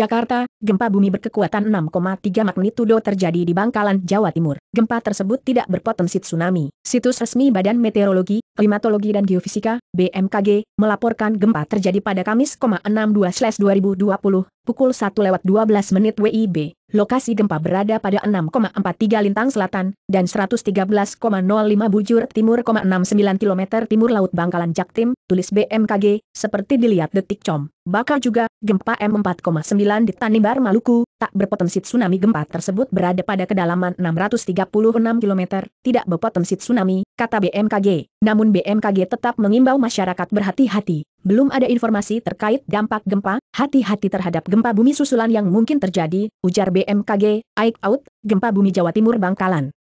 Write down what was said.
Jakarta, gempa bumi berkekuatan 6,3 magnitudo terjadi di Bangkalan, Jawa Timur. Gempa tersebut tidak berpotensi tsunami. Situs resmi Badan Meteorologi, Klimatologi dan Geofisika, BMKG, melaporkan gempa terjadi pada Kamis, 62/2020 pukul 1 lewat 12 menit WIB, lokasi gempa berada pada 6,43 lintang selatan, dan 113,05 bujur timur, 69 km timur Laut Bangkalan Jaktim, tulis BMKG, seperti dilihat detik com. Bakal juga, gempa M4,9 di Tanimbar Maluku, tak berpotensi tsunami gempa tersebut berada pada kedalaman 636 km, tidak berpotensi tsunami, kata BMKG. Namun BMKG tetap mengimbau masyarakat berhati-hati. Belum ada informasi terkait dampak gempa, hati-hati terhadap gempa bumi susulan yang mungkin terjadi, ujar BMKG, Aik Out, Gempa Bumi Jawa Timur Bangkalan.